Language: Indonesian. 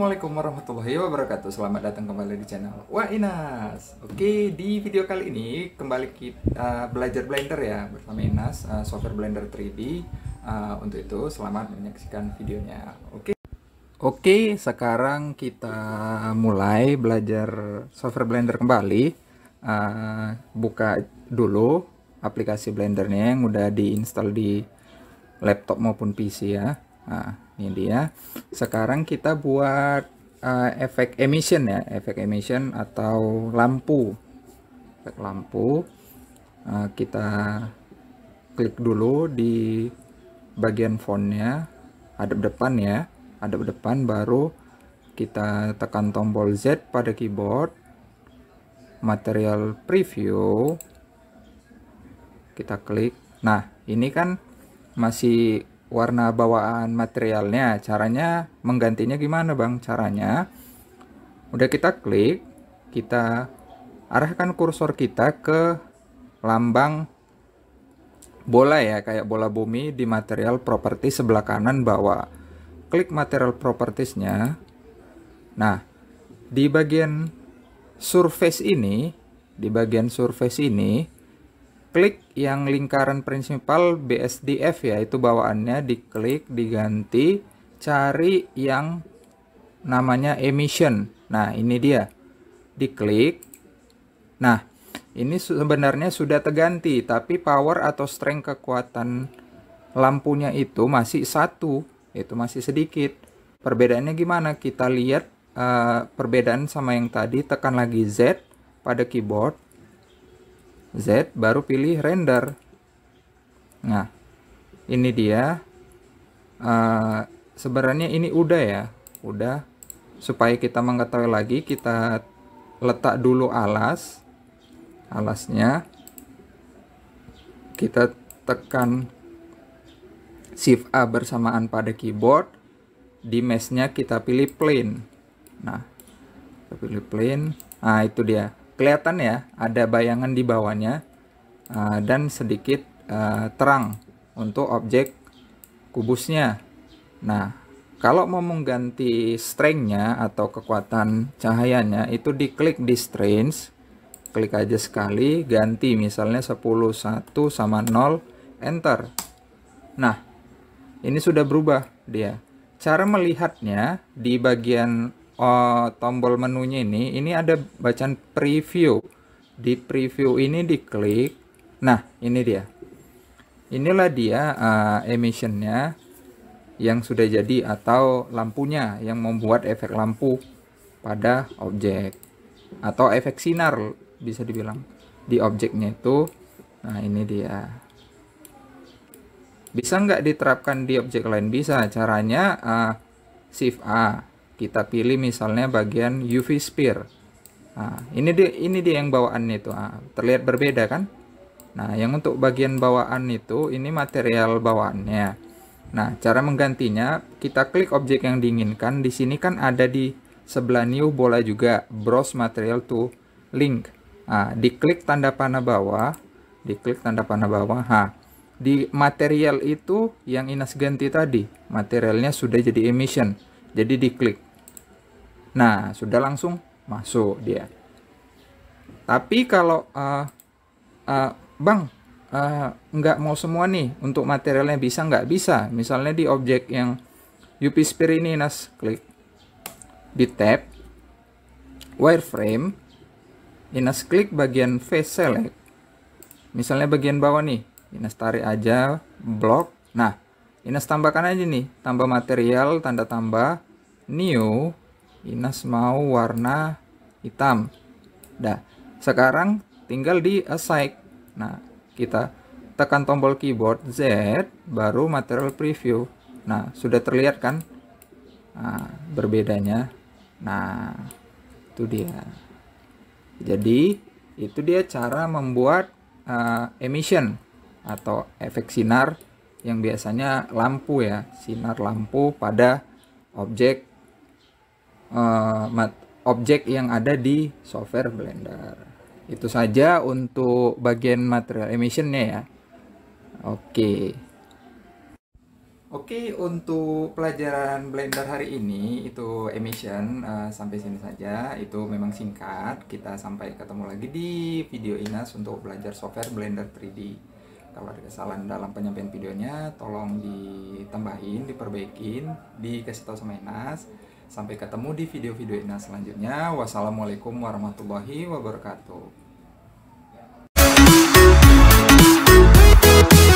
Assalamualaikum warahmatullahi wabarakatuh Selamat datang kembali di channel Wah Inas Oke di video kali ini kembali kita eh, belajar Blender ya Bersama Inas eh, software Blender 3D eh, Untuk itu selamat menyaksikan videonya Oke Oke sekarang kita mulai belajar software Blender kembali Buka dulu aplikasi Blendernya yang udah diinstal di laptop maupun PC ya Nah, ini dia. Sekarang kita buat uh, efek emission ya, efek emission atau lampu. Efek lampu. Uh, kita klik dulu di bagian fontnya, ada depan ya, ada depan baru kita tekan tombol Z pada keyboard, material preview, kita klik. Nah, ini kan masih warna bawaan materialnya. Caranya menggantinya gimana Bang? Caranya udah kita klik, kita arahkan kursor kita ke lambang bola ya, kayak bola bumi di material properti sebelah kanan bawah. Klik material propertiesnya. Nah, di bagian surface ini, di bagian surface ini klik yang lingkaran prinsipal BSDF ya itu bawaannya diklik diganti cari yang namanya emission nah ini dia diklik nah ini sebenarnya sudah terganti tapi power atau strength kekuatan lampunya itu masih satu itu masih sedikit perbedaannya gimana kita lihat uh, perbedaan sama yang tadi tekan lagi Z pada keyboard Z baru pilih render nah ini dia uh, sebenarnya ini udah ya udah supaya kita mengetahui lagi kita letak dulu alas alasnya kita tekan shift A bersamaan pada keyboard di meshnya kita pilih plane nah kita pilih plane nah itu dia kelihatan ya ada bayangan di bawahnya uh, dan sedikit uh, terang untuk objek kubusnya. Nah, kalau mau mengganti strength atau kekuatan cahayanya itu diklik di strength klik aja sekali ganti misalnya 10 1 sama 0 enter nah ini sudah berubah dia cara melihatnya di bagian uh, tombol menunya ini, ini ada bacaan preview. Di preview ini diklik. Nah, ini dia. Inilah dia uh, emissionnya yang sudah jadi atau lampunya yang membuat efek lampu pada objek atau efek sinar bisa dibilang di objeknya itu. Nah, ini dia. Bisa nggak diterapkan di objek lain? Bisa. Caranya uh, shift A kita pilih misalnya bagian UV sphere nah, ini dia ini dia yang bawaan itu nah, terlihat berbeda kan nah yang untuk bagian bawaan itu ini material bawaannya nah cara menggantinya kita klik objek yang diinginkan di sini kan ada di sebelah new bola juga browse material to link nah, diklik tanda panah bawah diklik tanda panah bawah ha di material itu yang Inas ganti tadi materialnya sudah jadi emission jadi diklik Nah, sudah langsung masuk dia. Tapi kalau uh, uh, Bang uh, nggak mau semua nih untuk materialnya bisa nggak bisa. Misalnya di objek yang Spirit ini, Nas, klik di tab wireframe, Inas klik bagian face select. Misalnya bagian bawah nih, Inas tarik aja block. Nah, Inas tambahkan aja nih, tambah material, tanda tambah, new, Inas mau warna hitam. Dah. Sekarang tinggal di assign. Nah, kita tekan tombol keyboard Z baru material preview. Nah, sudah terlihat kan? Nah, berbedanya. Nah, itu dia. Jadi, itu dia cara membuat uh, emission atau efek sinar yang biasanya lampu ya, sinar lampu pada objek uh, objek yang ada di software Blender. Itu saja untuk bagian material emissionnya ya. Oke. Okay. Oke, okay, untuk pelajaran Blender hari ini itu emission uh, sampai sini saja. Itu memang singkat. Kita sampai ketemu lagi di video Inas untuk belajar software Blender 3D. Kalau ada kesalahan dalam penyampaian videonya, tolong ditambahin, diperbaikin, dikasih tahu sama Inas Sampai ketemu di video-video Ina selanjutnya. Wassalamualaikum warahmatullahi wabarakatuh.